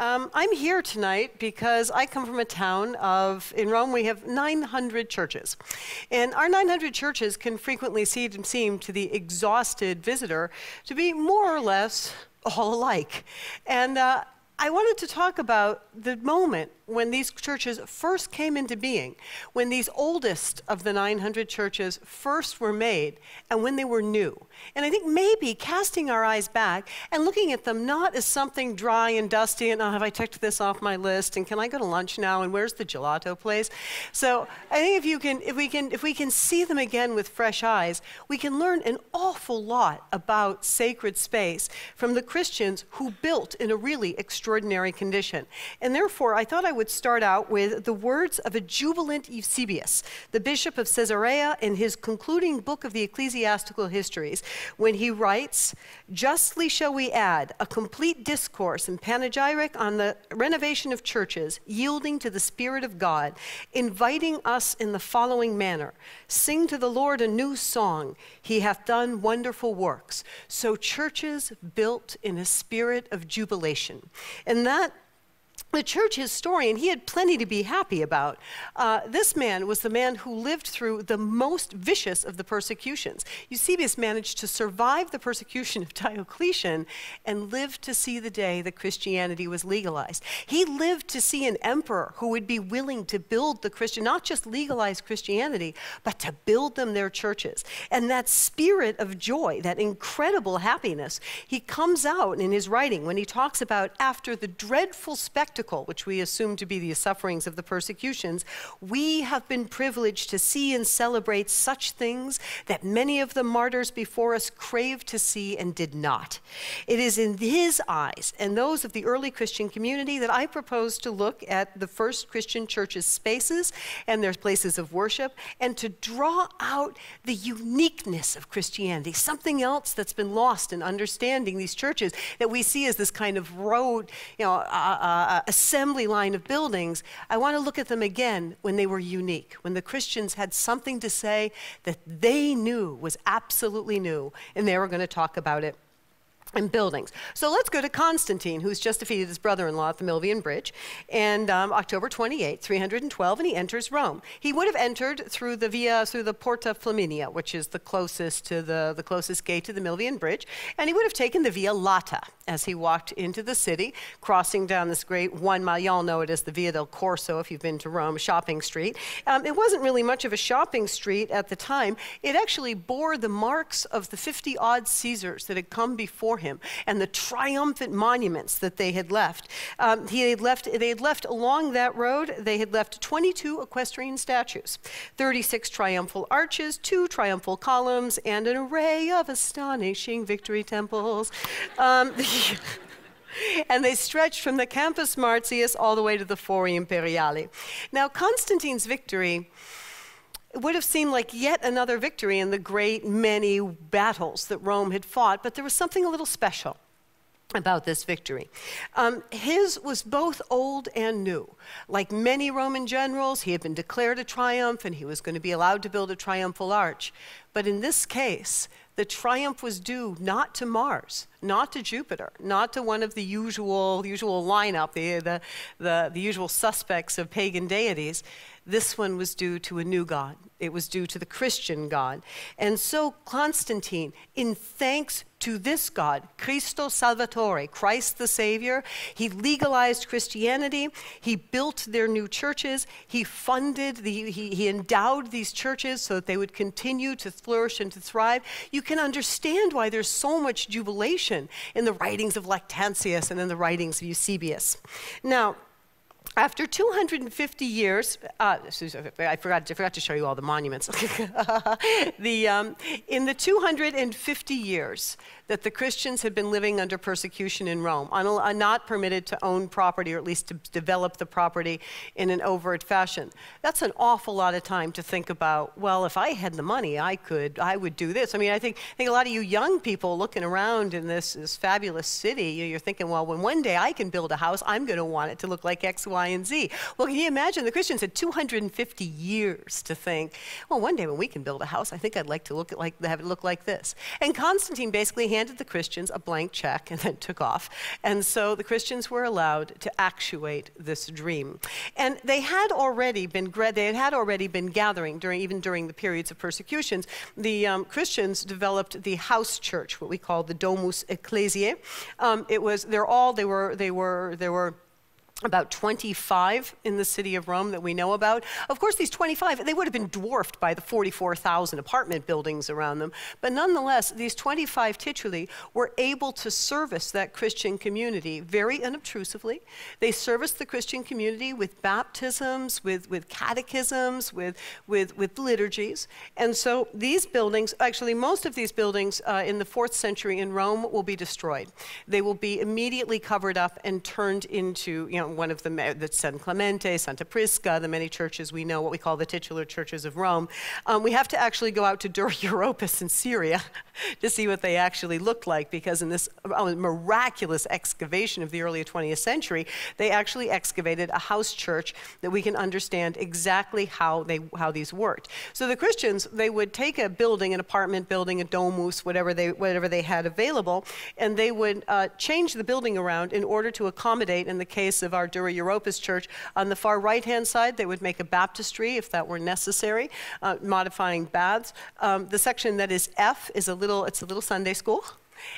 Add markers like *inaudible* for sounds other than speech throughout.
Um, I'm here tonight because I come from a town of, in Rome, we have 900 churches. And our 900 churches can frequently seem to the exhausted visitor to be more or less all alike. And uh, I wanted to talk about the moment when these churches first came into being, when these oldest of the 900 churches first were made, and when they were new. And I think maybe casting our eyes back and looking at them not as something dry and dusty and, oh, have I ticked this off my list? And can I go to lunch now? And where's the gelato place? So I think if, you can, if, we can, if we can see them again with fresh eyes, we can learn an awful lot about sacred space from the Christians who built in a really extraordinary condition. And therefore, I thought I would start out with the words of a jubilant Eusebius, the bishop of Caesarea, in his concluding book of the Ecclesiastical Histories, when he writes Justly shall we add a complete discourse and panegyric on the renovation of churches, yielding to the Spirit of God, inviting us in the following manner Sing to the Lord a new song, He hath done wonderful works. So churches built in a spirit of jubilation. And that the church historian, he had plenty to be happy about. Uh, this man was the man who lived through the most vicious of the persecutions. Eusebius managed to survive the persecution of *laughs* Diocletian and lived to see the day that Christianity was legalized. He lived to see an emperor who would be willing to build the Christian, not just legalize Christianity, but to build them their churches. And that spirit of joy, that incredible happiness, he comes out in his writing when he talks about after the dreadful spectacle spectacle, which we assume to be the sufferings of the persecutions, we have been privileged to see and celebrate such things that many of the martyrs before us craved to see and did not. It is in his eyes and those of the early Christian community that I propose to look at the first Christian church's spaces and their places of worship and to draw out the uniqueness of Christianity, something else that's been lost in understanding these churches that we see as this kind of road, you know, uh, uh, uh assembly line of buildings, I want to look at them again when they were unique, when the Christians had something to say that they knew was absolutely new, and they were going to talk about it and buildings. So let's go to Constantine, who's just defeated his brother-in-law at the Milvian Bridge, and um, October 28, 312, and he enters Rome. He would have entered through the Via, through the Porta Flaminia, which is the closest to the, the closest gate to the Milvian Bridge, and he would have taken the Via Lata as he walked into the city, crossing down this great one mile, y'all know it as the Via del Corso if you've been to Rome, shopping street. Um, it wasn't really much of a shopping street at the time. It actually bore the marks of the 50 odd Caesars that had come before before him and the triumphant monuments that they had left. Um, he had left. They had left along that road, they had left 22 equestrian statues, 36 triumphal arches, two triumphal columns, and an array of astonishing victory temples. Um, *laughs* and they stretched from the Campus Martius all the way to the Fori Imperiali. Now, Constantine's victory it would have seemed like yet another victory in the great many battles that Rome had fought, but there was something a little special about this victory. Um, his was both old and new. Like many Roman generals, he had been declared a triumph and he was going to be allowed to build a triumphal arch. But in this case, the triumph was due not to Mars, not to Jupiter, not to one of the usual, usual lineup, the, the, the, the usual suspects of pagan deities. This one was due to a new God. It was due to the Christian God. And so Constantine, in thanks to this God, Cristo Salvatore, Christ the Savior, he legalized Christianity. He built their new churches. He funded, the, he, he endowed these churches so that they would continue to flourish and to thrive. You can understand why there's so much jubilation tradition in the writings of Lactantius and in the writings of Eusebius. Now, after 250 years, uh, I, forgot, I, forgot, to show you all the monuments. *laughs* the, um, in the 250 years that the Christians had been living under persecution in Rome, uh, not permitted to own property or at least to develop the property in an overt fashion, that's an awful lot of time to think about, well, if I had the money, I could, I would do this. I mean, I think, I think a lot of you young people looking around in this, this fabulous city, you're thinking, well, when one day I can build a house, I'm going to want it to look like X, Y, Y, and Z. Well, can you imagine? The Christians had 250 years to think, well, one day when we can build a house, I think I'd like to look at like, have it look like this. And Constantine basically handed the Christians a blank check and then took off. And so the Christians were allowed to actuate this dream. And they had already been, they had already been gathering during, even during the periods of persecutions. The um, Christians developed the house church, what we call the Domus Ecclesiae. Um, it was, they're all, they were, they were, they were, about 25 in the city of Rome that we know about. Of course, these 25, they would have been dwarfed by the 44,000 apartment buildings around them. But nonetheless, these 25 tituli were able to service that Christian community very unobtrusively. They serviced the Christian community with baptisms, with, with catechisms, with, with, with liturgies. And so these buildings, actually most of these buildings uh, in the fourth century in Rome will be destroyed. They will be immediately covered up and turned into, you know, one of the, the San Clemente, Santa Prisca, the many churches we know, what we call the titular churches of Rome, um, we have to actually go out to Dura *laughs* Europus in Syria *laughs* to see what they actually looked like because in this oh, miraculous excavation of the early 20th century, they actually excavated a house church that we can understand exactly how, they, how these worked. So the Christians, they would take a building, an apartment building, a domus, whatever they, whatever they had available, and they would uh, change the building around in order to accommodate, in the case of our Dura Europas church. On the far right-hand side, they would make a baptistry if that were necessary, uh, modifying baths. Um, the section that is F is a little, it's a little Sunday school.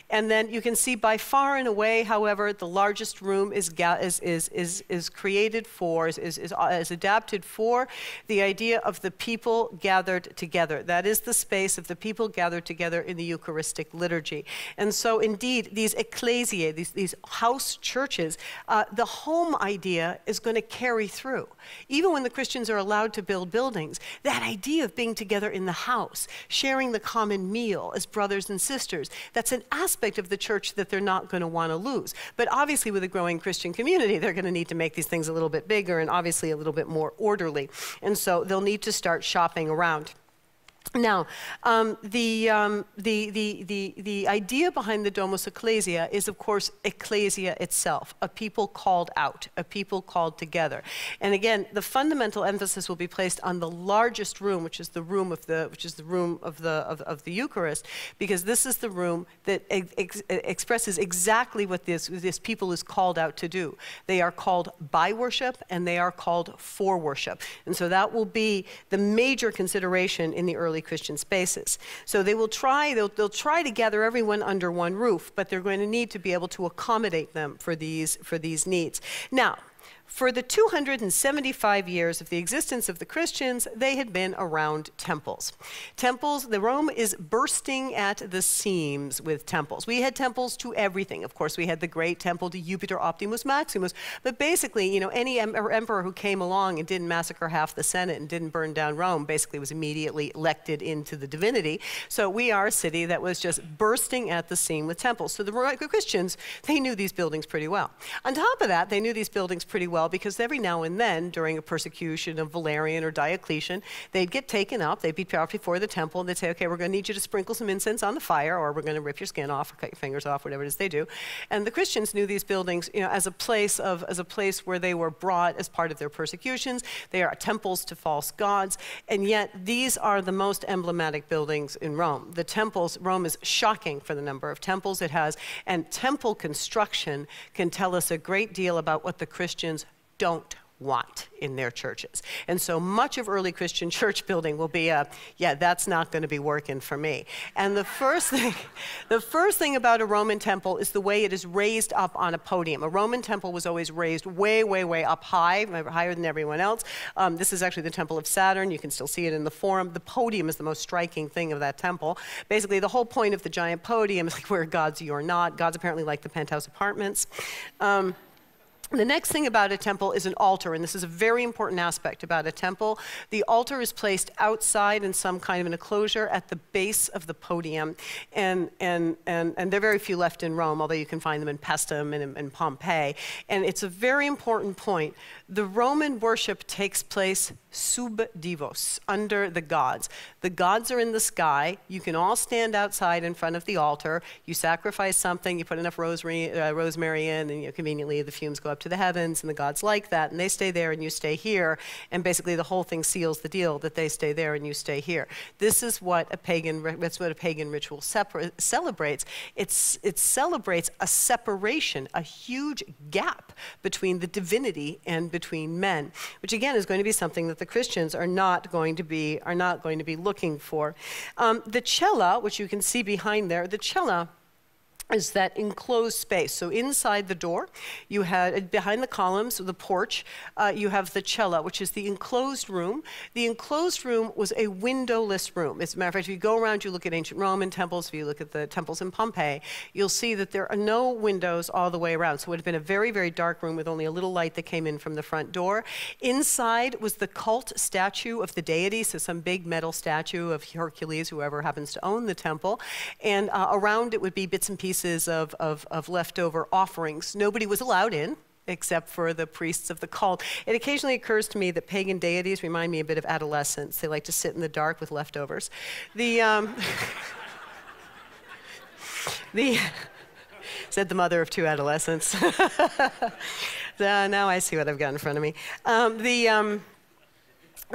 And then you can see by far and away, however, the largest room is, is, is, is, is created for, is, is, uh, is adapted for the idea of the people gathered together. That is the space of the people gathered together in the Eucharistic liturgy. And so indeed, these ecclesiae, these, these house churches, uh, the home idea is going to carry through. Even when the Christians are allowed to build buildings, that idea of being together in the house, sharing the common meal as brothers and sisters, that's an aspect of the church that they're not going to want to lose. But obviously, with a growing Christian community, they're going to need to make these things a little bit bigger and obviously a little bit more orderly. And so they'll need to start shopping around. Now, um, the, um, the, the, the, the idea behind the Domus Ecclesia is, of course, ecclesia itself, a people called out, a people called together. And again, the fundamental emphasis will be placed on the largest room, which is the room of the, which is the, room of the, of, of the Eucharist, because this is the room that ex expresses exactly what this, this people is called out to do. They are called by worship and they are called for worship. And so that will be the major consideration in the early early Christian spaces. So they will try, they'll, they'll try to gather everyone under one roof, but they're going to need to be able to accommodate them for these, for these needs. Now, for the 275 years of the existence of the Christians, they had been around temples. Temples, the Rome is bursting at the seams with temples. We had temples to everything. Of course, we had the great temple to Jupiter Optimus Maximus, but basically, you know, any em emperor who came along and didn't massacre half the Senate and didn't burn down Rome basically was immediately elected into the divinity. So we are a city that was just bursting at the seam with temples. So the Christians, they knew these buildings pretty well. On top of that, they knew these buildings pretty well well because every now and then during a persecution of Valerian or Diocletian, they'd get taken up, they'd be brought before the temple, and they'd say, okay, we're going to need you to sprinkle some incense on the fire, or we're going to rip your skin off or cut your fingers off, whatever it is they do. And the Christians knew these buildings you know, as, a place of, as a place where they were brought as part of their persecutions. They are temples to false gods, and yet these are the most emblematic buildings in Rome. The temples, Rome is shocking for the number of temples it has, and temple construction can tell us a great deal about what the Christians don't want in their churches. And so much of early Christian *laughs* church building will be a, yeah, that's not going to be working for me. And the first *laughs* thing, the first thing about a Roman temple is the way it is raised up on a podium. A Roman temple was always raised way, way, way up high, higher than everyone else. Um, this is actually the temple of Saturn. You can still see it in the forum. The podium is the most striking thing of that temple. Basically, the whole point of the giant podium is like *laughs* where God's you are not. God's apparently like the penthouse apartments. Um, the next thing about a temple is an altar, and this is a very important aspect about a temple. The altar is placed outside in some kind of an enclosure at the base of the podium, and, and, and, and there are very few left in Rome, although you can find them in Pestum and in Pompeii. And it's a very important point. The Roman worship takes place sub divos, under the gods. The gods are in the sky. You can all stand outside in front of the altar. You sacrifice something, you put enough rosary, uh, rosemary in, and you know, conveniently the fumes go up to the heavens, and the gods like that, and they stay there and you stay here. And basically, the whole thing seals the deal that they stay there and you stay here. This is what a pagan, that's what a pagan ritual celebrates. It's, it celebrates a separation, a huge gap between the divinity and between men, which again is going to be something that the Christians are not going to be, are not going to be looking for. Um, the cella, which you can see behind there, the cella is that enclosed space. So inside the door, you had uh, behind the columns, the porch, uh, you have the cella, which is the enclosed room. The enclosed room was a windowless room. As a matter of fact, if you go around, you look at ancient Roman temples, if you look at the temples in Pompeii, you'll see that there are no windows all the way around. So it would have been a very, very dark room with only a little light that came in from the front door. Inside was the cult statue of the deity, so some big metal statue of Hercules, whoever happens to own the temple. And uh, around it would be bits and pieces pieces of, of, of leftover offerings. Nobody was allowed in except for the priests of the cult. It occasionally occurs to me that pagan deities remind me a bit of adolescents. They like to sit in the dark with leftovers. The, um, *laughs* the *laughs* said the mother of two adolescents. so *laughs* now I see what I've got in front of me. Um, the, um,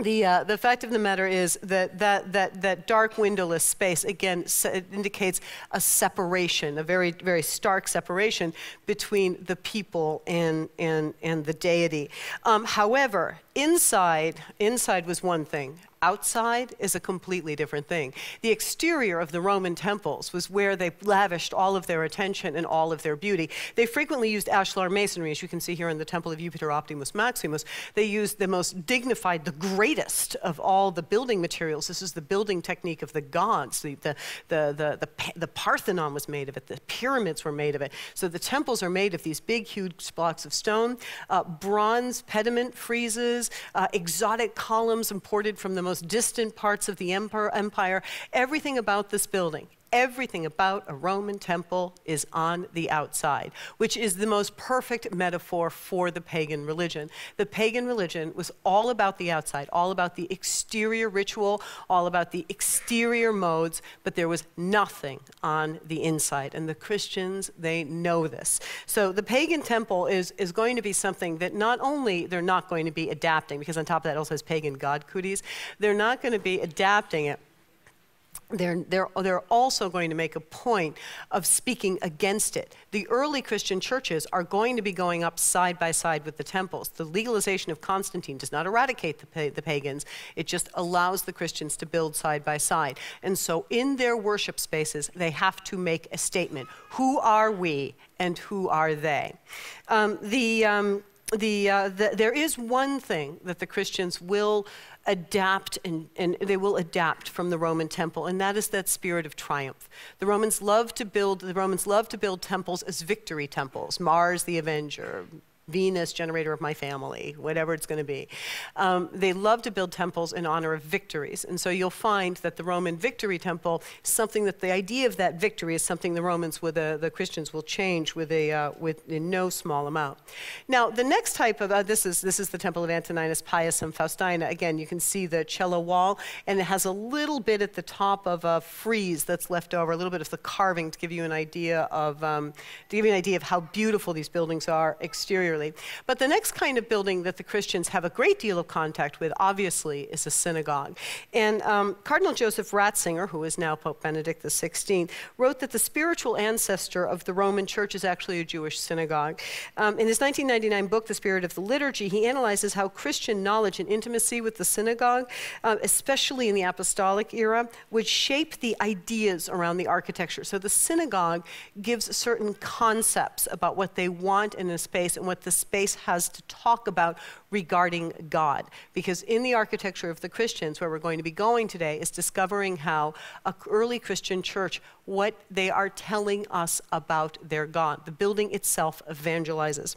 the, uh, the fact of the matter is that that, that, that dark windowless space, again, indicates a separation, a very, very stark separation between the people and, and, and the deity. Um, however, inside, inside was one thing outside is a completely different thing. The exterior of the Roman temples was where they lavished all of their attention and all of their beauty. They frequently used ashlar masonry, as you can see here in the Temple of Jupiter Optimus Maximus. They used the most dignified, the greatest of all the building materials. This is the building technique of the gods. The, the, the, the, the Parthenon was made of it. The pyramids were made of it. So the temples are made of these big, huge blocks of stone. Uh, bronze pediment friezes, uh, exotic columns imported from the most distant parts of the empire, everything about this building everything about a Roman temple is on the outside, which is the most perfect metaphor for the pagan religion. The pagan religion was all about the outside, all about the exterior ritual, all about the exterior modes, but there was nothing on the inside. And the Christians, they know this. So the pagan temple is, is going to be something that not only they're not going to be adapting, because on top of that also has pagan god cooties, they're not going to be adapting it they're, they're, they're also going to make a point of speaking against it. The early Christian churches are going to be going up side by side with the temples. The legalization of Constantine does not eradicate the, the pagans, it just allows the Christians to build side by side. And so in their worship spaces, they have to make a statement Who are we and who are they? Um, the, um, the, uh, the, there is one thing that the Christians will adapt and, and, they will adapt from the roman temple and that is that spirit of triumph the romans love to build the romans love to build temples as victory temples mars the avenger Venus, generator of my family, whatever it's going to be. Um, they love to build temples in honor of victories. And so you'll find that the Roman victory temple, something that the idea of that victory is something the Romans with uh, the Christians will change with a, uh, with in no small amount. Now, the next type of, uh, this, is, this is the temple of Antoninus Pius and Faustina. Again, you can see the cello wall, and it has a little bit at the top of a frieze that's left over, a little bit of the carving to give you an idea of, um, to give you an idea of how beautiful these buildings are exterior clearly. But the next kind of building that the Christians have a great deal of contact with, obviously, is a synagogue. And um, Cardinal Joseph Ratzinger, who is now Pope Benedict XVI, wrote that the spiritual ancestor of the Roman Church is actually a Jewish synagogue. Um, in his 1999 book, The Spirit of the Liturgy, he analyzes how Christian knowledge and intimacy with the synagogue, uh, especially in the apostolic era, would shape the ideas around the architecture. So the synagogue gives certain concepts about what they want in a space and what the space has to talk about regarding God. Because in the architecture of the Christians, where we're going to be going today, is discovering how an early Christian church, what they are telling us about their God. The building itself evangelizes.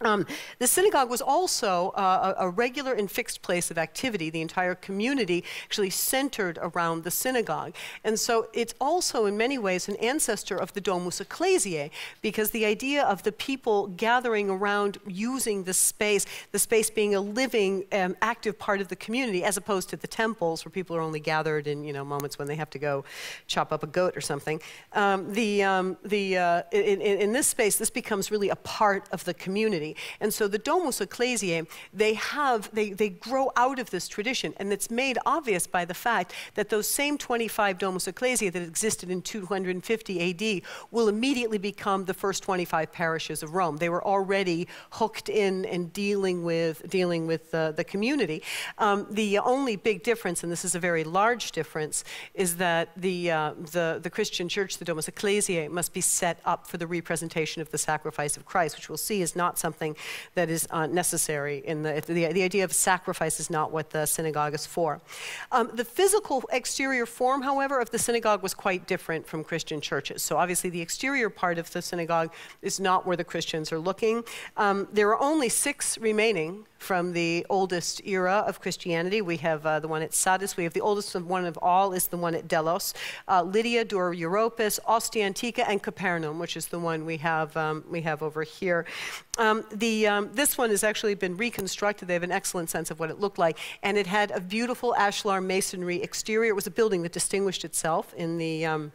Um, the synagogue was also uh, a, a regular and fixed place of activity. The entire community actually centered around the synagogue. And so it's also, in many ways, an ancestor of the Domus Ecclesiae, because the idea of the people gathering around using the space, the space being a living, um, active part of the community, as opposed to the temples where people are only gathered in you know, moments when they have to go chop up a goat or something. Um, the, um, the, uh, in, in this space, this becomes really a part of the community. Germany. And so the Domus Ecclesiae, they have, they, they grow out of this tradition. And it's made obvious by the fact that those same 25 Domus Ecclesiae that existed in 250 AD will immediately become the first 25 parishes of Rome. They were already hooked in and dealing with, dealing with the, uh, the community. Um, the only big difference, and this is a very large difference, is that the, uh, the, the Christian church, the Domus Ecclesiae, must be set up for the representation of the sacrifice of Christ, which we'll see is not something something that is uh, necessary. In the, the, the, idea of sacrifice is not what the synagogue is for. Um, the physical exterior form, however, of the synagogue was quite different from Christian churches. So obviously, the exterior part of the synagogue is not where the Christians are looking. Um, there are only six remaining from the oldest era of Christianity. We have uh, the one at Sardis. We have the oldest one of all is the one at Delos. Uh, Lydia, Dora Europis, Ostia Antica, and Capernaum, which is the one we have, um, we have over here. Um, the, um, this one has actually been reconstructed. They have an excellent sense of what it looked like. And it had a beautiful ashlar masonry exterior. It was a building that distinguished itself in the, um,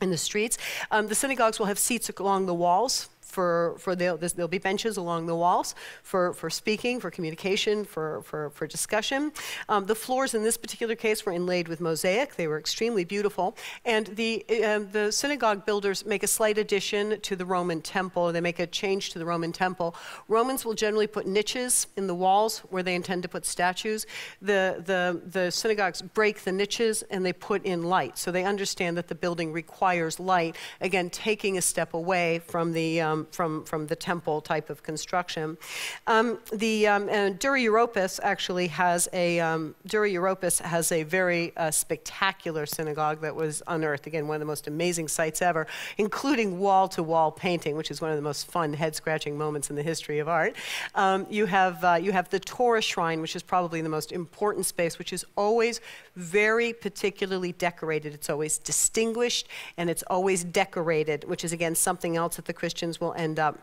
in the streets. Um, the synagogues will have seats along the walls for, for this, there'll be benches along the walls for, for speaking, for communication, for, for, for discussion. Um, the floors in this particular case were inlaid with mosaic. They were extremely beautiful. And the, um, the synagogue builders make a slight addition to the Roman temple. They make a change to the Roman temple. Romans will generally put niches in the walls where they intend to put statues. The, the, the synagogues break the niches and they put in light. So they understand that the building requires light. Again, taking a step away from the, um, from, from, from the temple type of construction. Um, the um, uh, Dura Europus actually has a, um, Dura Europus has a very uh, spectacular synagogue that was unearthed, again, one of the most amazing sites ever, including wall-to-wall -wall painting, which is one of the most fun, head-scratching moments in the history of art. Um, you, have, uh, you have the Torah shrine, which is probably the most important space, which is always very particularly decorated. It's always distinguished, and it's always decorated, which is, again, something else that the Christians will will end up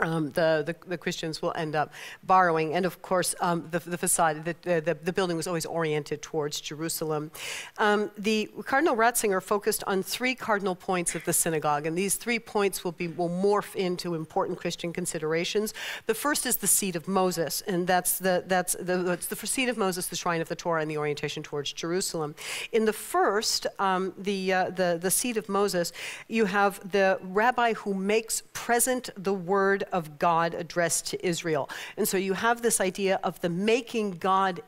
um, the, the, the, Christians will end up borrowing. And of course, um, the, the facade, the, the, the, building was always oriented towards Jerusalem. Um, the Cardinal Ratzinger focused on three cardinal points of the synagogue, and these three points will, be, will morph into important Christian considerations. The first is the seat of Moses, and that's the, that's the, that's the seat of Moses, the shrine of the Torah, and the orientation towards Jerusalem. In the first, um, the, uh, the, the seat of Moses, you have the rabbi who makes present the word of God addressed to Israel. And so you have this idea of the making God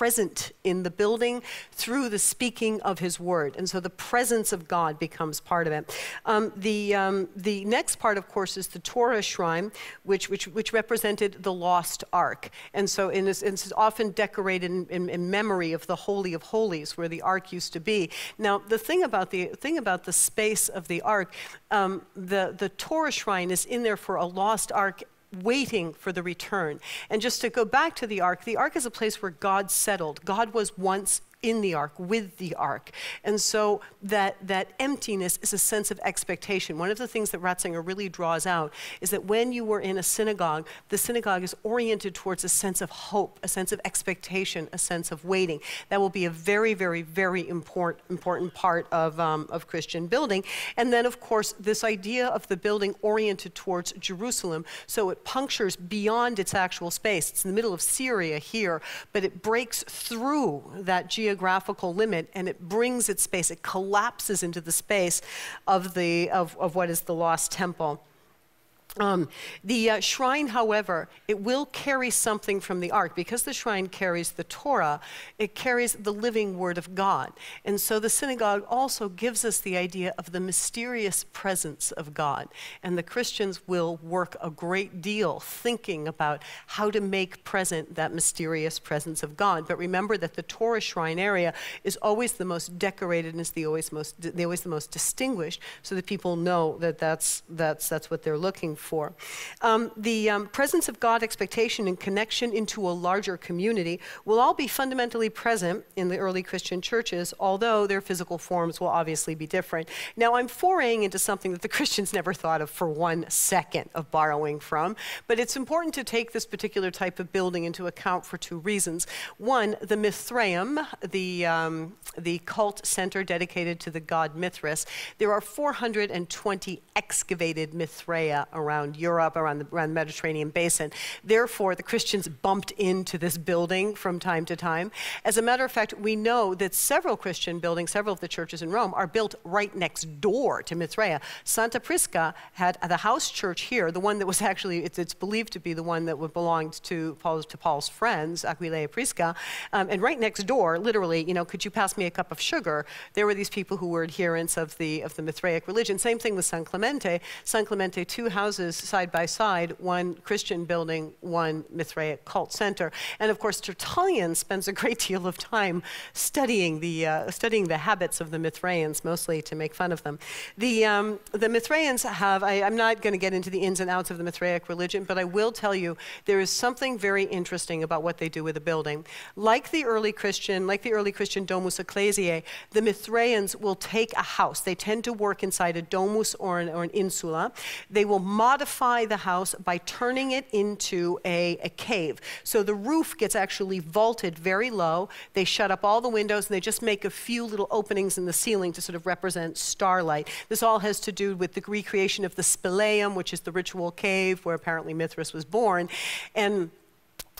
present in the building through the speaking of His Word. And so the presence of God becomes part of it. Um, the, um, the next part, of course, is the Torah shrine, which, which, which represented the lost ark. And so in this, and is often decorated in, in, in, memory of the Holy of Holies, where the ark used to be. Now, the thing about the, thing about the space of the ark, um, the, the Torah shrine is in there for a lost ark waiting for the return. And just to go back to the ark, the ark is a place where God settled. God was once in the ark, with the ark. And so that, that emptiness is a sense of expectation. One of the things that Ratzinger really draws out is that when you were in a synagogue, the synagogue is oriented towards a sense of hope, a sense of expectation, a sense of waiting. That will be a very, very, very important, important part of, um, of Christian building. And then, of course, this idea of the building oriented towards Jerusalem, so it punctures beyond its actual space. It's in the middle of Syria here, but it breaks through that geographic geographical limit and it brings its space, it collapses into the space of, the, of, of what is the lost temple. Um, the uh, shrine, however, it will carry something from the ark. Because the shrine carries the Torah, it carries the living word of God. And so the synagogue also gives us the idea of the mysterious presence of God. And the Christians will work a great deal thinking about how to make present that mysterious presence of God. But remember that the Torah shrine area is always the most decorated and is the always most, the always the most distinguished so that people know that that's, that's, that's what they're looking for for. Um, the um, presence of God expectation and connection into a larger community will all be fundamentally present in the early Christian churches, although their physical forms will obviously be different. Now, I'm foraying into something that the *laughs* Christians never thought of for one second of borrowing from, but it's important to take this particular type of building into account for two reasons. One, the Mithraeum, the, um, the cult center dedicated to the god Mithras, there are 420 excavated Mithraea around around Europe, around the, around the Mediterranean basin. Therefore, the Christians bumped into this building from time to time. As a matter of fact, we know that several Christian buildings, several of the churches in Rome, are built right next door to Mithraea. Santa Prisca had the house church here, the one that was actually, it's, it's believed to be the one that belonged to, to Paul's friends, Aquileia Prisca. Um, and right next door, literally, you know, could you pass me a cup of sugar? There were these people who were adherents of the, of the Mithraic religion. Same thing with San Clemente. San Clemente, two houses houses side by side, one Christian building, one Mithraic cult center. And of course, Tertullian spends a great deal of time studying the, uh, studying the habits of the Mithraeans, mostly to make fun of them. The, um, the Mithraeans have, I, I'm not going to get into the ins and outs of the Mithraic religion, but I will tell you there is something very interesting about what they do with a building. Like the early Christian, like the early Christian Domus Ecclesiae, the Mithraeans will take a house. They tend to work inside a domus or an, or an insula. They will modify the house by turning it into a, a cave. So the roof gets actually vaulted very low. They shut up all the windows and they just make a few little openings in the ceiling to sort of represent starlight. This all has to do with the recreation of the spileum, which is the ritual cave where apparently Mithras was born. And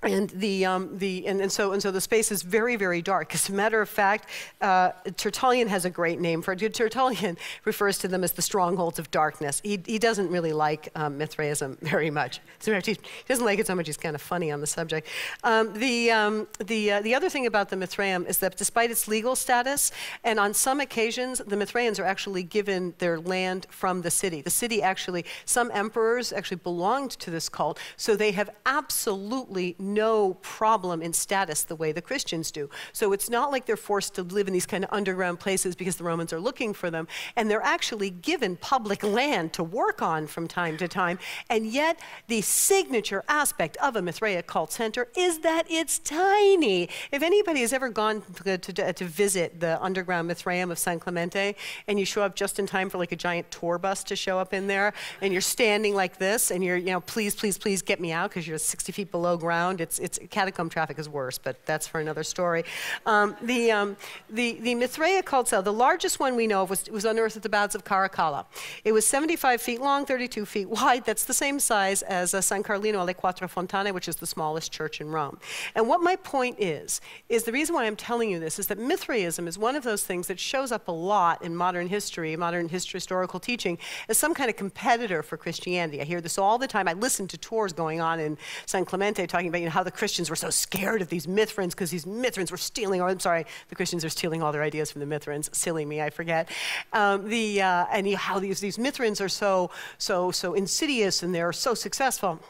and the, um, the and, and, so and so the space is very very dark. As a matter of fact, uh, Tertullian has a great name for it. Tertullian *laughs* refers to them as the strongholds of darkness. He, he doesn't really like um, Mithraism *laughs* very much. he doesn't like it so much. He's kind of funny on the subject. Um, the um, the uh, the other thing about the Mithraeum is that despite its legal status, and on some occasions, the Mithraeans are actually given their land from the city. The city actually some emperors actually belonged to this cult, so they have absolutely no problem in status the way the Christians do. So it's not like they're forced to live in these kind of underground places because the Romans are looking for them. And they're actually given public land to work on from time to time. And yet, the signature aspect of a Mithraic cult center is that it's tiny. If anybody has ever gone to, to, to visit the underground Mithraeum of San Clemente and you show up just in time for like a giant tour bus to show up in there and you're standing like this and you're, you know, please, please, please get me out because you're 60 feet below ground around. It's, it's catacomb traffic is worse, but that's for another story. Um, the, um, the, the Mithraea cult cell, the largest one we know of, was, was unearthed at the Baths of Caracalla. It was 75 feet long, 32 feet wide. That's the same size as uh, San Carlino alle Quattro Fontane, which is the smallest church in Rome. And what my point is, is the reason why I'm telling you this is that Mithraism is one of those things that shows up a lot in modern history, modern history, historical teaching, as some kind of competitor for Christianity. I hear this all the time. I listen to tours going on in San Clemente talking about, you know, know, how the Christians were so scared of these Mithrins because these Mithrins were stealing, or I'm sorry, the Christians are stealing all their ideas from the Mithrins. Silly me, I forget. Um, the, uh, and how these, these Mithrins are so, so, so insidious and they're so successful.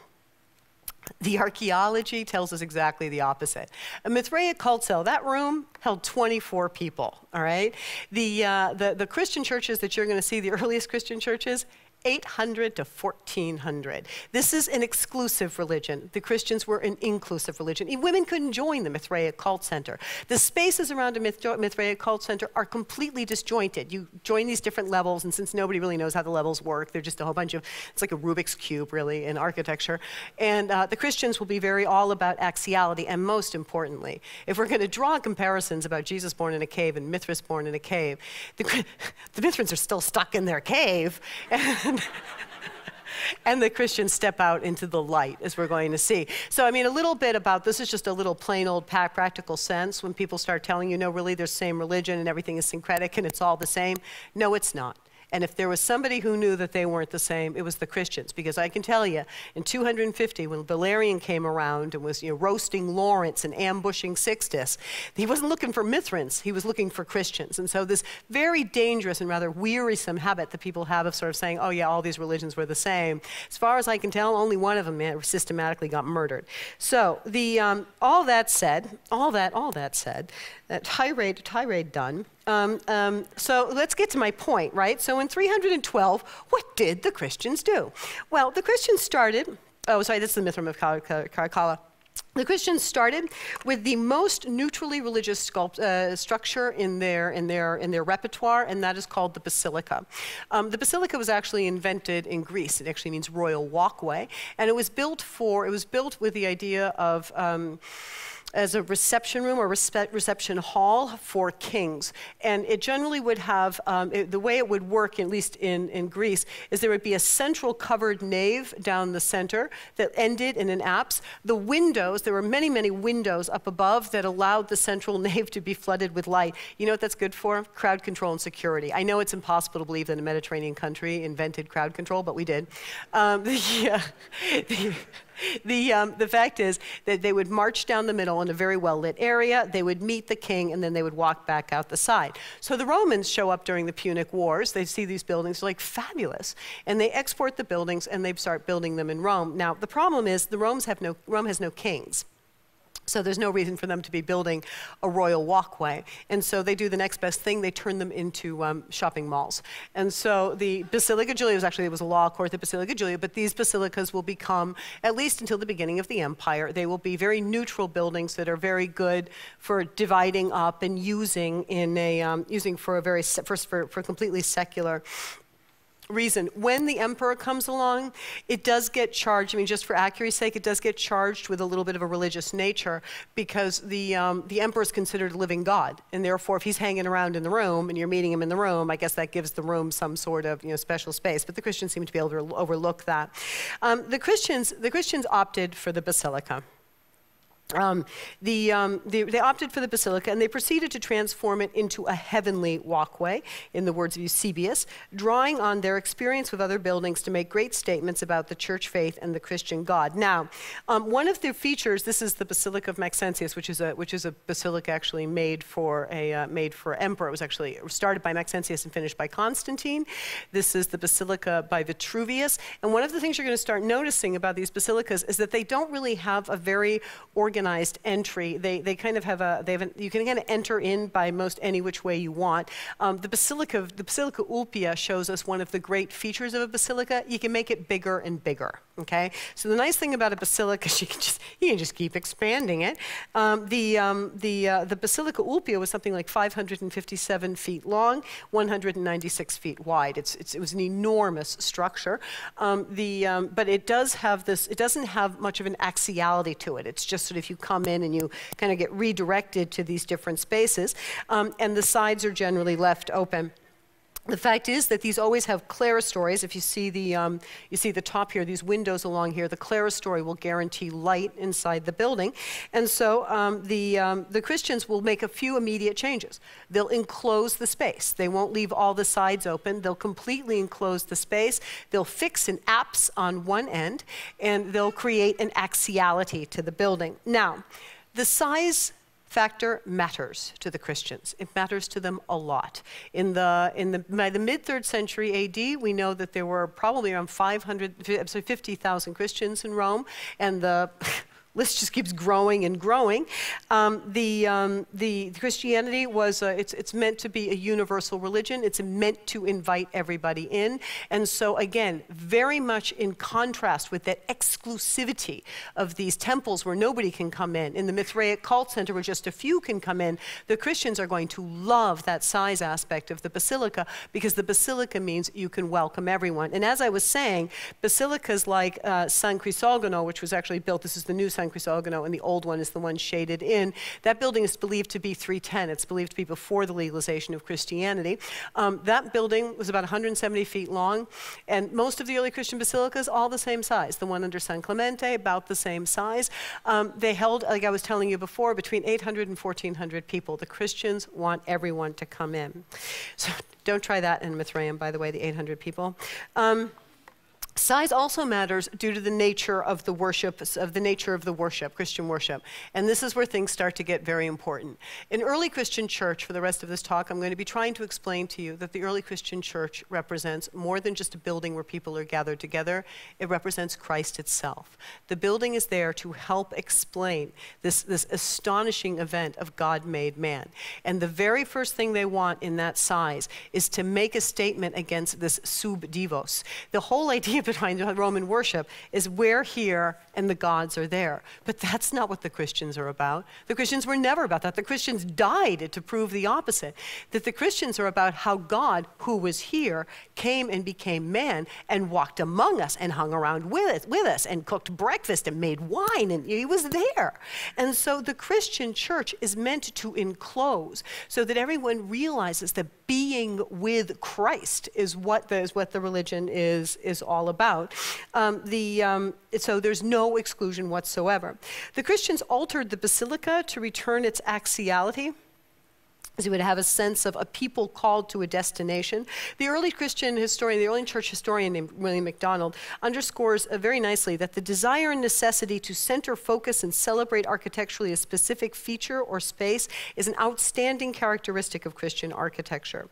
The archaeology tells us exactly the opposite. A Mithraic cult cell, that room held 24 people, all right? The, uh, the, the Christian churches that you're going to see, the *laughs* earliest Christian churches, 800 to 1400. This is an exclusive religion. The Christians were an inclusive religion. Women couldn't join the Mithraic cult center. The spaces around a Mithraic cult center are completely disjointed. You join these different levels, and since nobody really knows how the levels work, they're just a whole bunch of, it's like a Rubik's Cube, really, in architecture. And uh, the Christians will be very all about axiality, and most importantly, if we're going to draw comparisons about Jesus born in a cave and Mithras born in a cave, the, *laughs* the Mithrans are still stuck in their cave. *laughs* and, *laughs* and the Christians step out into the light, as we're going to see. So, I mean, a little bit about this is just a little plain old practical sense when people start telling you, no, really, there's the same religion and everything is syncretic and it's all the same. No, it's not. And if there was somebody who knew that they weren't the same, it was the Christians. Because I can tell you, in 250, when Valerian came around and was you know, roasting Lawrence and ambushing Sixtus, he wasn't looking for Mithrans; he was looking for Christians. And so this very dangerous and rather wearisome habit that people have of sort of saying, oh yeah, all these religions were the same. As far as I can tell, only one of them systematically got murdered. So the, um, all that said, all that, all that said, that uh, tirade, tirade done. Um, um, so let's get to my point, right? So in 312, what did the Christians do? Well, the Christians started, oh, sorry, this is the Mithram of Caracalla. The Christians started with the most neutrally religious sculpt, uh, structure in their, in, their, in their repertoire, and that is called the basilica. Um, the basilica was actually invented in Greece. It actually means royal walkway, and it was built for it was built with the idea of um, as a reception room or reception hall for kings. And it generally would have, um, it, the way it would work, at least in, in Greece, is there would be a central covered nave down the center that ended in an apse. The windows, there were many, many windows up above that allowed the central *laughs* nave to be flooded with light. You know what that's good for? Crowd control and security. I know it's impossible to believe that a Mediterranean country invented crowd control, but we did. Um, *laughs* yeah. *laughs* *laughs* the, um, the fact is that they would march down the middle in a very well lit area, they would meet the king, and then they would walk back out the side. So the Romans show up during the Punic Wars. They see these buildings, like, fabulous. And they export the buildings and they start building them in Rome. Now, the problem is the Romans have no, Rome has no kings. So there's no reason for them to be building a royal walkway. And so they do the next best thing, they turn them into um, shopping malls. And so the Basilica Julia was actually, there was a law court, the Basilica Julia, but these basilicas will become, at least until the beginning of the empire, they will be very neutral buildings that are very good for dividing up and using in a, um, using for a very, for, for, for completely secular reason. When the emperor comes along, it does get charged. I mean, just for accuracy's sake, it does get charged with a little bit of a religious nature because the, um, the emperor is considered a living god. And therefore, if he's hanging around in the room and you're meeting him in the room, I guess that gives the room some sort of you know, special space. But the Christians seem to be able to overlook that. Um, the, Christians, the Christians opted for the basilica. Um, the, um, the, they opted for the basilica and they proceeded to transform it into a heavenly walkway, in the words of Eusebius, drawing on their experience with other buildings to make great statements about the church faith and the Christian God. Now, um, one of the features, this is the Basilica of Maxentius, which is a, which is a basilica actually made for a uh, made for emperor. It was actually started by Maxentius and finished by Constantine. This is the basilica by Vitruvius. And one of the things you're going to start noticing about these basilicas is that they don't really have a very organized organized entry. They, they kind of have a, they have an, you can kind of enter in by most any which way you want. Um, the Basilica, the Basilica Ulpia shows us one of the great features of a basilica. You can make it bigger and bigger, okay? So the nice thing about a basilica is *laughs* you can just, you can just keep expanding it. Um, the, um, the, uh, the Basilica Ulpia was something like 557 feet long, 196 feet wide. It's, it's, it was an enormous structure. Um, the, um, but it does have this, it doesn't have much of an axiality to it. It's just sort of if you come in and you kind of get redirected to these different spaces. Um, and the sides are generally left open. The fact is that these always have claristories. If you see the, um, you see the top here, these windows along here, the claristory will guarantee light inside the building. And so um, the, um, the Christians will make a few immediate changes. They'll enclose the space. They won't leave all the sides open. They'll completely enclose the space. They'll fix an apse on one end, and they'll create an axiality to the building. Now, the size factor matters to the Christians. It matters to them a lot. In the, in the, by the mid third century AD, we know that there were probably around 500, 50,000 Christians in Rome, and the *laughs* list just keeps growing and growing. Um, the, um, the Christianity was, a, it's, it's meant to be a universal religion. It's meant to invite everybody in. And so again, very much in contrast with that exclusivity of these temples where nobody can come in. In the Mithraic cult center where just a few can come in, the Christians are going to love that size aspect of the basilica because the basilica means you can welcome everyone. And as I was saying, basilicas like uh, San Crisogono, which was actually built, this is the new San San Crisogono, and the old one is the one shaded in. That building is believed to be 310. It's believed to be before the legalization of Christianity. Um, that building was about 170 feet long, and most of the early Christian basilicas, all the same size. The one under San Clemente, about the same size. Um, they held, like I was telling you before, between 800 and 1,400 people. The Christians want everyone to come in. So don't try that in Mithraeum, by the way, the 800 people. Um, Size also matters due to the nature of the worship, of the nature of the worship, Christian worship. And this is where things start to get very important. In early Christian church, for the rest of this talk, I'm going to be trying to explain to you that the early Christian church represents more than just a building where people are gathered together. It represents Christ itself. The building is there to help explain this, this astonishing event of God made man. And the very first thing they want in that size is to make a statement against this sub divos. The whole *laughs* idea *laughs* behind Roman worship is we're here and the gods are there. But that's not what the Christians are about. The Christians were never about that. The Christians died to prove the opposite that the Christians are about how God, who was here, came and became man and walked among us and hung around with us, with us and cooked breakfast and made wine and he was there. And so the Christian church is meant to enclose so that everyone realizes that being with Christ is what the, is what the religion is, is all about about. Um, the, um, so there's no exclusion whatsoever. The Christians altered the basilica to return its axiality. He would have a sense of a people called to a destination. The early Christian historian, the early church historian named William MacDonald, underscores uh, very nicely that the desire and necessity to center, focus, and celebrate architecturally a specific feature or space is an outstanding characteristic of Christian architecture.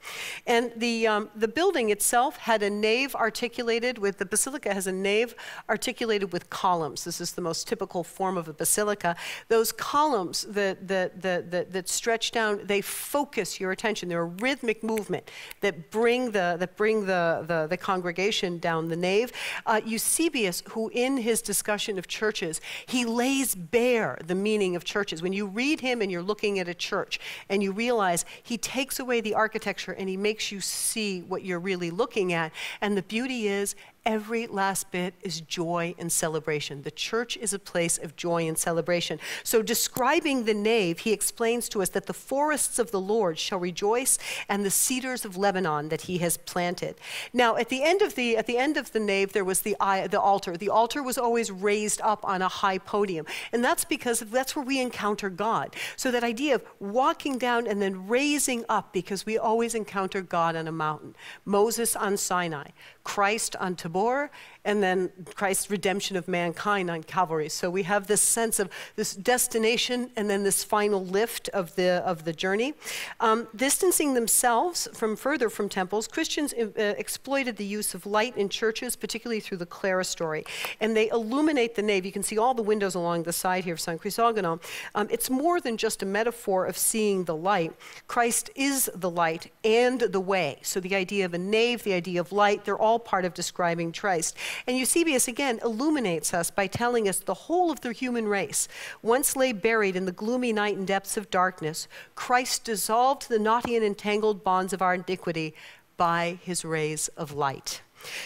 And the, um, the building itself had a nave articulated with, the basilica has a nave articulated with columns. This is the most typical form of a basilica. Those columns that, that, that, that, that stretch down, they focus your attention. They're a rhythmic movement that bring the, that bring the, the, the congregation down the nave. Uh, Eusebius, who in his discussion of churches, he lays bare the meaning of churches. When you read him and you're looking at a church and you realize he takes away the architecture and he makes you see what you're really looking at. And the beauty is every last bit is joy and celebration. The church is a place of joy and celebration. So, describing the nave, he explains to us that the forests of the Lord shall rejoice and the cedars of Lebanon that he has planted. Now, at the end of the, at the, end of the nave, there was the, the altar. The altar was always raised up on a high podium. And that's because that's where we encounter God. So, that idea of walking down and then raising up, because we always encounter God on a mountain. Moses on Sinai, Christ on Tabor. Or and then Christ's redemption of mankind on Calvary. So we have this sense of this destination and then this final lift of the, of the journey. Um, distancing themselves from further from temples, Christians uh, exploited the use of light in churches, particularly through the clerestory. And they illuminate the nave. You can see all the windows along the side here of San Crisogono. Um, it's more than just a metaphor of seeing the light. Christ is the light and the way. So the idea of a nave, the idea of light, they're all part of describing Christ. And Eusebius again illuminates us by telling us the whole of the human race once lay buried in the gloomy night and depths of darkness. Christ dissolved the knotty and entangled bonds of our iniquity by his rays of light.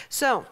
So,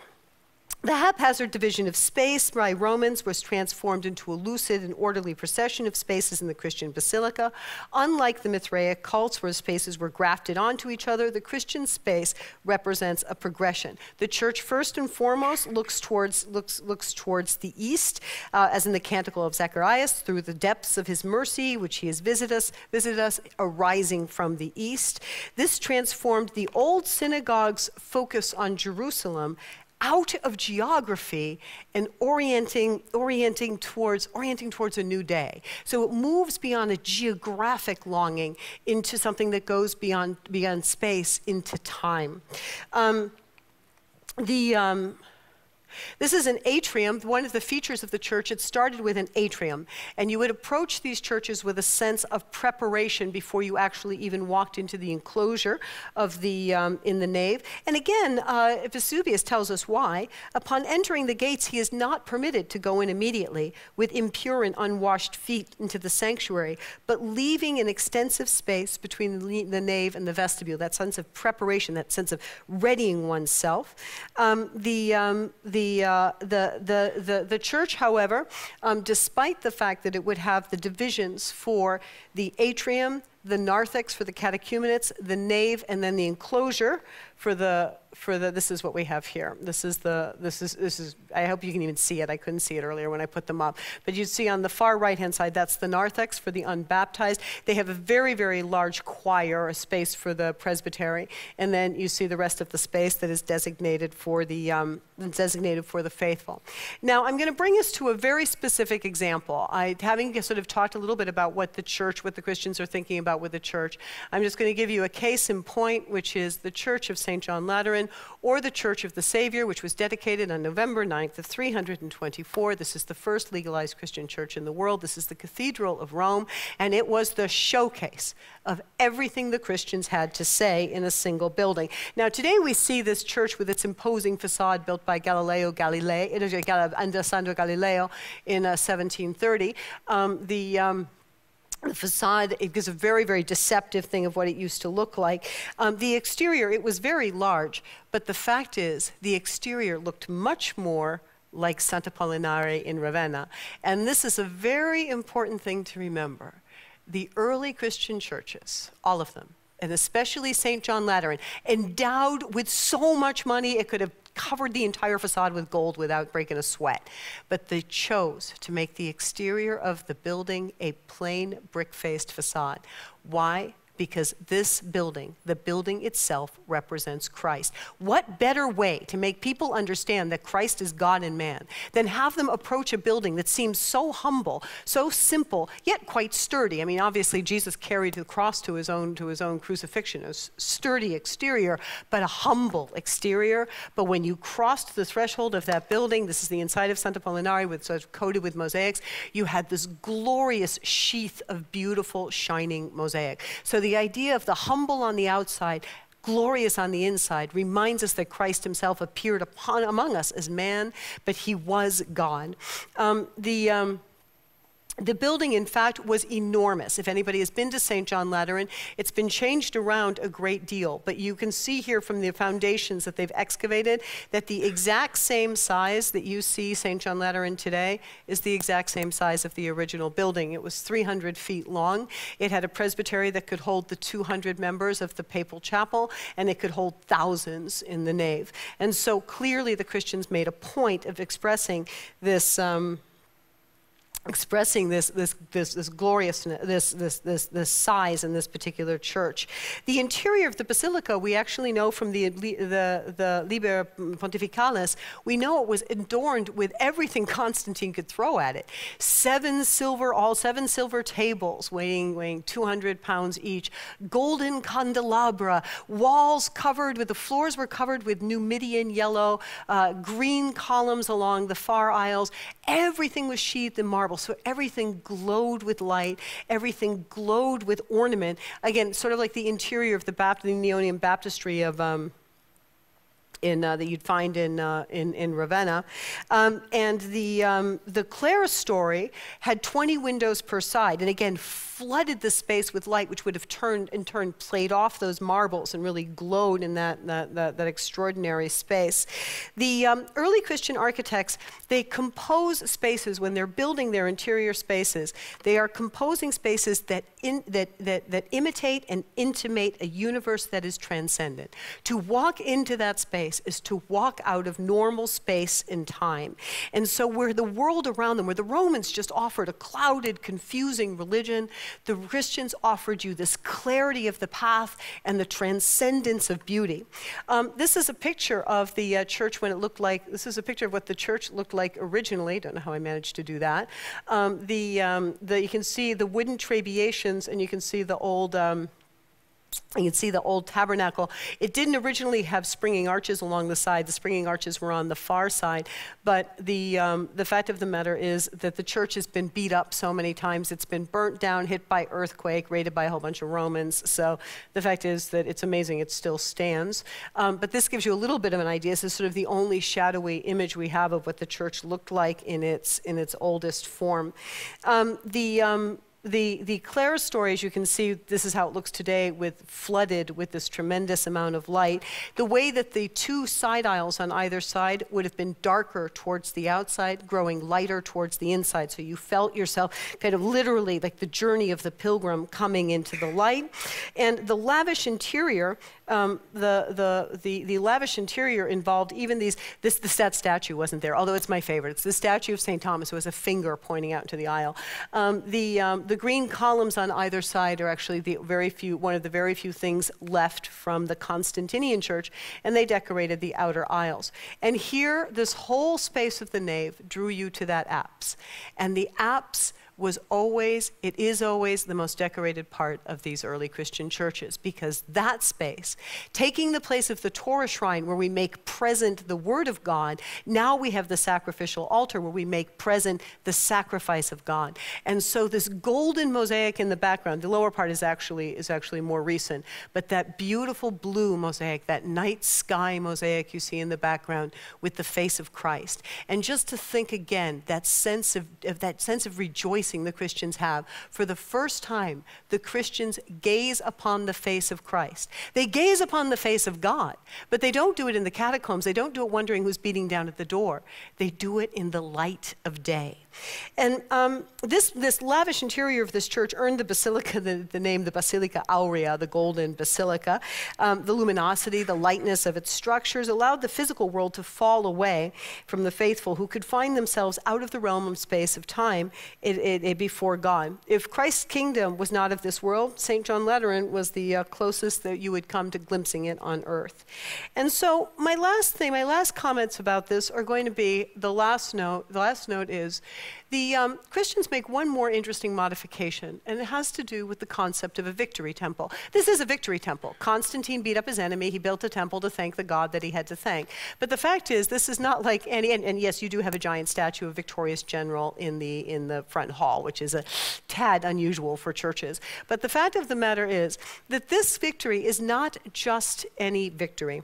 the haphazard division of space by Romans was transformed into a lucid and orderly procession of spaces in the Christian basilica. Unlike the Mithraic cults, where spaces were grafted onto each other, the Christian space represents a progression. The church, first and foremost, looks towards, looks, looks towards the east, uh, as in the Canticle of Zacharias, through the depths of his mercy, which he has visited us, visited us, arising from the east. This transformed the old synagogue's focus on Jerusalem out of geography and orienting, orienting, towards, orienting towards a new day. So it moves beyond a geographic longing into something that goes beyond, beyond space into time. Um, the... Um, this is an atrium, one of the features of the church. It started with an atrium, and you would approach these churches with a sense of preparation before you actually even walked into the enclosure of the um, in the nave. And again, uh, Vesuvius tells us why. Upon entering the gates, he is not permitted to go in immediately with impure and unwashed feet into the sanctuary, but leaving an extensive space between the nave and the vestibule. That sense of preparation, that sense of readying oneself. Um, the um, the the, uh, the, the, the, the, church, however, um, despite the fact that it would have the divisions for the atrium, the narthex for the catechumenates, the nave, and then the enclosure for the for the, this is what we have here. This is the, this is, this is, I hope you can even see it. I couldn't see it earlier when I put them up. But you see on the far right-hand side, that's the narthex for the unbaptized. They have a very, very large choir, a space for the presbytery. And then you see the rest of the space that is designated for the, um, designated for the faithful. Now, I'm going to bring us to a very specific example. I, having sort of talked a little bit about what the church, what the Christians are thinking about with the church, I'm just going to give you a case in point, which is the Church of St. John Lateran Lutheran, or the Church of the Savior, which was dedicated on November 9th of 324. This is the first legalized Christian church in the world. This is the Cathedral of Rome, and it was the showcase of everything the Christians had to say in a single building. Now, today we see this church with its imposing facade built by Galileo Galilei, Alessandro uh, Galileo in uh, 1730. Um, the um, the facade it gives a very very deceptive thing of what it used to look like um, the exterior it was very large but the fact is the exterior looked much more like santa polinare in ravenna and this is a very important thing to remember the early christian churches all of them and especially St. John Lateran, endowed with so much money it could have covered the entire facade with gold without breaking a sweat. But they chose to make the exterior of the building a plain brick faced facade. Why? because this building, the building itself, represents Christ. What better way to make people understand that Christ is God and man than have them approach a building that seems so humble, so simple, yet quite sturdy? I mean, obviously, Jesus carried the cross to his own, to his own crucifixion, a sturdy exterior, but a humble exterior. But when you crossed the threshold of that building, this is the inside of Santa Polinari, with sort coated with mosaics, you had this glorious sheath of beautiful, shining mosaic. So the the idea of the humble on the outside, glorious on the inside, reminds us that Christ himself appeared upon, among us as man, but he was God. Um, the... Um, the building, in fact, was enormous. If anybody has been to St. John Lateran, it's been changed around a great deal. But you can see here from the foundations that they've excavated that the exact same size that you see St. John Lateran today is the exact same size of the original building. It was 300 feet long. It had a presbytery that could hold the 200 members of the papal chapel, and it could hold thousands in the nave. And so clearly the Christians made a point of expressing this. Um, expressing this, this, this, this gloriousness, this, this, this, this size in this particular church. The interior of the basilica, we actually know from the, the, the Liber Pontificalis, we know it was adorned with everything *laughs* Constantine could throw at it. Seven silver, all seven silver tables weighing, weighing 200 pounds each, golden candelabra, walls covered with, the floors were covered with Numidian yellow, uh, green columns along the far aisles. Everything was sheathed in marble marble. So everything glowed with light, everything glowed with ornament. Again, sort of like the interior of the, Baptist, the Neonian baptistry of. Um, in, uh, that you'd find in, uh, in, in, Ravenna. Um, and the, um, the Clara story had 20 windows per side. And again, flooded the space with light, which would have turned and turned played off those marbles and really glowed in that, that, that, that extraordinary space. The um, early Christian architects, they compose spaces when they're building their interior spaces. They are composing spaces that, in, that, that, that imitate and intimate a universe that is transcendent. To walk into that space is to walk out of normal space and time. And so where the world around them, where the Romans just offered a clouded, confusing religion, the Christians offered you this clarity of the path and the transcendence of beauty. Um, this is a picture of the uh, church when it looked like, this is a picture of what the church looked like originally. Don't know how I managed to do that. Um, the, um, the, you can see the wooden trebiations and you can see the old, um, you can see the old tabernacle. It didn't originally have springing arches along the side. The springing arches were on the far side. But the, um, the fact of the matter is that the church has been beat up so many times. It's been burnt down, hit by earthquake, raided by a whole bunch of Romans. So the fact is that it's amazing it still stands. Um, but this gives you a little bit of an idea. This is sort of the only shadowy image we have of what the church looked like in its, in its oldest form. Um, the... Um, the, the Claire's story, as you can see, this is how it looks today with flooded with this tremendous amount of light. The way that the two side aisles on either side would have been darker towards the outside, growing lighter towards the inside. So you felt yourself kind of literally like the journey of the pilgrim coming into the light. And the lavish interior, um, the, the, the, the lavish interior involved even these, this, the statue wasn't there, although it's my favorite. It's the statue of St. Thomas who has a finger pointing out into the aisle. Um, the, um, the green columns on either side are actually the very few, one of the very few things left from the Constantinian church, and they decorated the outer aisles. And here, this whole space of the nave drew you to that apse. And the apse was always, it is always the most decorated part of these early Christian churches because that space, taking the place of the Torah shrine where we make present the Word of God, now we have the sacrificial altar where we make present the sacrifice of God. And so this golden mosaic in the background, the lower part is actually, is actually more recent, but that beautiful blue mosaic, that night sky mosaic you see in the background with the face of Christ. And just to think again, that sense of, of that sense of rejoicing rejoicing the Christians have. For the first time, the Christians gaze upon the face of Christ. They gaze upon the face of God, but they don't do it in the catacombs. They don't do it wondering who's beating down at the door. They do it in the light of day. And um, this, this lavish interior of this church earned the basilica the, the name the Basilica Aurea, the Golden Basilica. Um, the luminosity, the lightness of its structures allowed the physical world to fall away from the faithful who could find themselves out of the realm of space of time. It, it before God. If Christ's kingdom was not of this world, St. John Lateran was the uh, closest that you would come to glimpsing it on earth. And so, my last thing, my last comments about this are going to be the last note. The last note is the um, Christians make one more interesting modification, and it has to do with the concept of a victory temple. This is a victory temple. Constantine beat up his enemy. He built a temple to thank the god that he had to thank. But the fact is, this is not like any. And, and yes, you do have a giant statue of victorious general in the in the front hall, which is a tad unusual for churches. But the fact of the matter is that this victory is not just any victory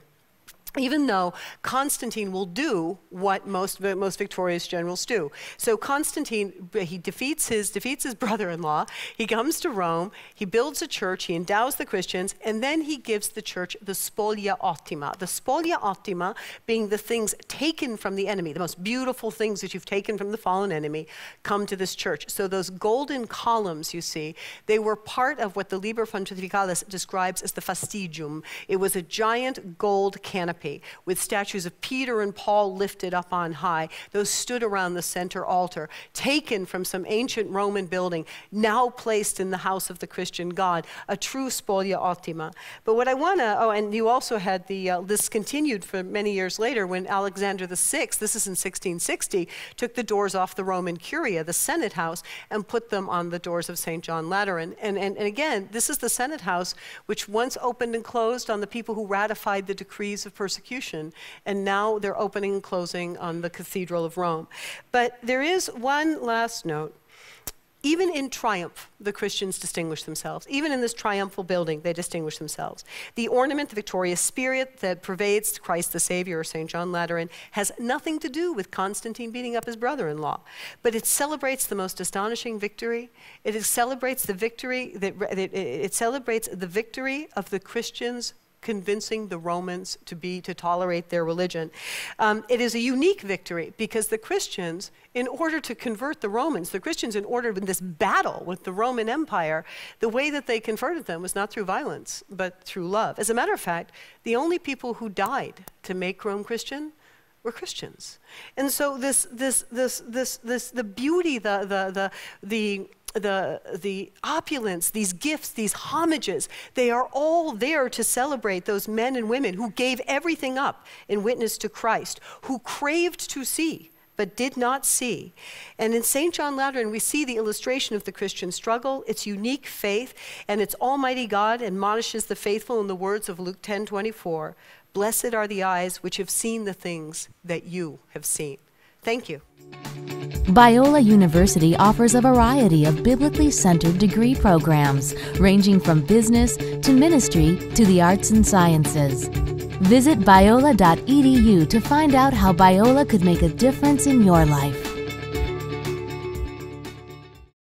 even though Constantine will do what most, most victorious generals do. So Constantine, he defeats his, defeats his *laughs* brother-in-law, he comes to Rome, he builds a church, he endows the Christians, and then he gives the church the spolia optima. The spolia optima being the things taken from the enemy, the most beautiful things that you've taken from the fallen enemy, come to this church. So those golden columns you see, they were part of what the Liber Pontificalis describes as the fastigium. It was a giant gold canopy canopy with statues of Peter and Paul lifted up on high. Those stood around the center altar, taken from some ancient Roman building, now placed in the house of the Christian God, a true spolia optima. But what I want to, oh, and you also had the, uh, this continued for many years later when Alexander VI, this is in 1660, took the doors off the Roman Curia, the Senate house, and put them on the doors of St. John Lateran. And, and, and again, this is the Senate house, which once opened and closed on the people who ratified the decrees of persecution persecution, and now they're opening and closing on the Cathedral of Rome. But there is one last note. Even in triumph, the Christians distinguish themselves. Even in this triumphal building, they distinguish themselves. The ornament, the victorious spirit that pervades Christ the Savior, or St. John Lateran, has nothing to do with Constantine beating up his brother in law. But it celebrates the most astonishing victory. It celebrates the victory that, it, it celebrates the victory of the Christians convincing the Romans to be to tolerate their religion. Um, it is a unique victory because the Christians, in order to convert the Romans, the Christians, in order in this battle with the Roman Empire, the way that they converted them was not through violence but through love. As a matter of fact, the only people who died to make Rome Christian were Christians. And so this, this, this, this, this, the beauty, the, the, the, the the, the opulence, these gifts, these homages, they are all there to celebrate those men and women who gave everything up in witness to Christ, who craved to see but did not see. And in St. John Lateran, we see the illustration of the Christian struggle, its unique faith, and its Almighty God admonishes the faithful in the words of Luke 10 24 Blessed are the eyes which have seen the things that you have seen. Thank you. Biola University offers a variety of biblically centered degree programs, ranging from business to ministry to the arts and sciences. Visit biola.edu to find out how Biola could make a difference in your life.